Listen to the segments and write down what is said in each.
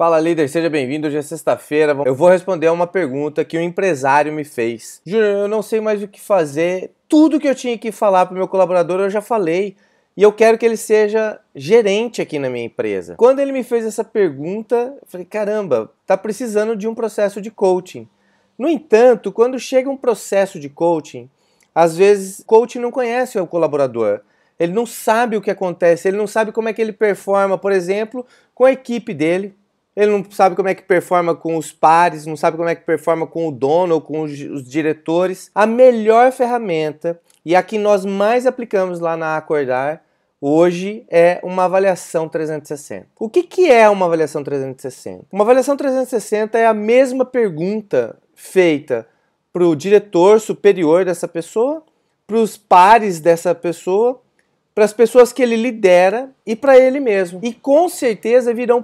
Fala líder, seja bem-vindo. Hoje é sexta-feira. Eu vou responder a uma pergunta que um empresário me fez. Júnior, eu não sei mais o que fazer. Tudo que eu tinha que falar para o meu colaborador eu já falei. E eu quero que ele seja gerente aqui na minha empresa. Quando ele me fez essa pergunta, eu falei: caramba, tá precisando de um processo de coaching. No entanto, quando chega um processo de coaching, às vezes o coach não conhece o colaborador ele não sabe o que acontece, ele não sabe como é que ele performa, por exemplo, com a equipe dele, ele não sabe como é que performa com os pares, não sabe como é que performa com o dono ou com os diretores. A melhor ferramenta e a que nós mais aplicamos lá na Acordar hoje é uma avaliação 360. O que, que é uma avaliação 360? Uma avaliação 360 é a mesma pergunta feita para o diretor superior dessa pessoa, para os pares dessa pessoa para as pessoas que ele lidera e para ele mesmo. E com certeza virão,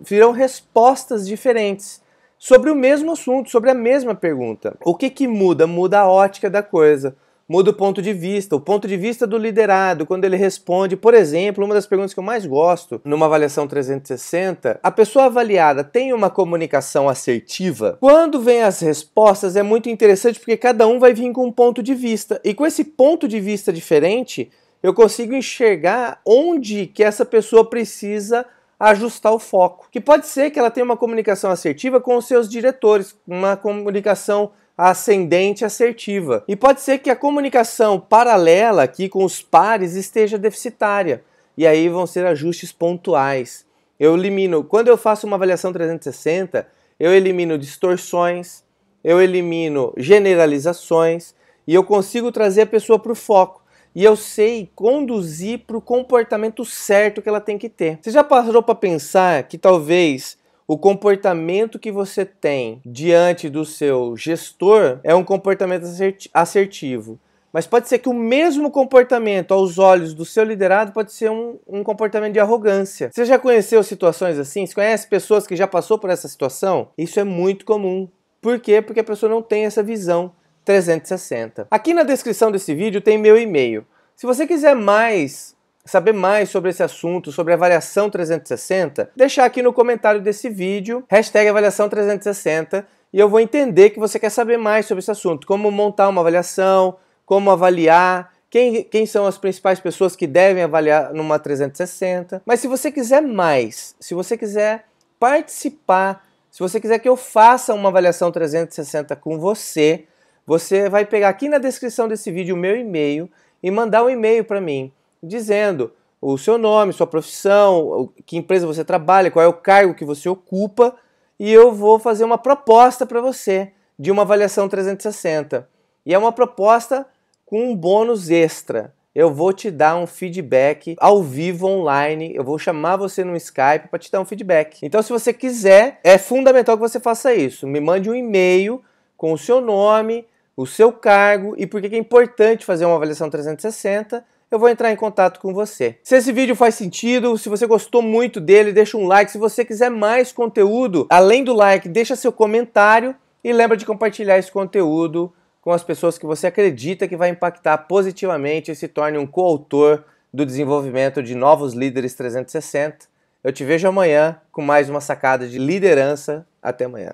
virão respostas diferentes sobre o mesmo assunto, sobre a mesma pergunta. O que, que muda? Muda a ótica da coisa. Muda o ponto de vista, o ponto de vista do liderado, quando ele responde, por exemplo, uma das perguntas que eu mais gosto numa avaliação 360, a pessoa avaliada tem uma comunicação assertiva? Quando vem as respostas é muito interessante porque cada um vai vir com um ponto de vista, e com esse ponto de vista diferente, eu consigo enxergar onde que essa pessoa precisa ajustar o foco. Que pode ser que ela tenha uma comunicação assertiva com os seus diretores, uma comunicação ascendente assertiva. E pode ser que a comunicação paralela aqui com os pares esteja deficitária. E aí vão ser ajustes pontuais. Eu elimino, quando eu faço uma avaliação 360, eu elimino distorções, eu elimino generalizações e eu consigo trazer a pessoa para o foco e eu sei conduzir para o comportamento certo que ela tem que ter. Você já parou para pensar que talvez o comportamento que você tem diante do seu gestor é um comportamento assertivo. Mas pode ser que o mesmo comportamento aos olhos do seu liderado pode ser um, um, comportamento de arrogância. Você já conheceu situações assim? Você conhece pessoas que já passou por essa situação? Isso é muito comum. Por quê? Porque a pessoa não tem essa visão. 360. Aqui na descrição desse vídeo tem meu e-mail. Se você quiser mais, saber mais sobre esse assunto, sobre a avaliação 360, deixar aqui no comentário desse vídeo, hashtag avaliação 360, e eu vou entender que você quer saber mais sobre esse assunto, como montar uma avaliação, como avaliar, quem, quem, são as principais pessoas que devem avaliar numa 360. Mas se você quiser mais, se você quiser participar, se você quiser que eu faça uma avaliação 360 com você, você vai pegar aqui na descrição desse vídeo o meu e-mail e mandar um e-mail para mim dizendo o seu nome, sua profissão, que empresa você trabalha, qual é o cargo que você ocupa e eu vou fazer uma proposta para você de uma avaliação 360. E é uma proposta com um bônus extra. Eu vou te dar um feedback ao vivo online. Eu vou chamar você no Skype para te dar um feedback. Então, se você quiser, é fundamental que você faça isso. Me mande um e-mail com o seu nome, o seu cargo e por que é importante fazer uma avaliação 360, eu vou entrar em contato com você. Se esse vídeo faz sentido, se você gostou muito dele, deixa um like. Se você quiser mais conteúdo, além do like, deixa seu comentário e lembra de compartilhar esse conteúdo com as pessoas que você acredita que vai impactar positivamente e se torne um coautor do desenvolvimento de novos líderes 360. Eu te vejo amanhã com mais uma sacada de liderança. Até amanhã.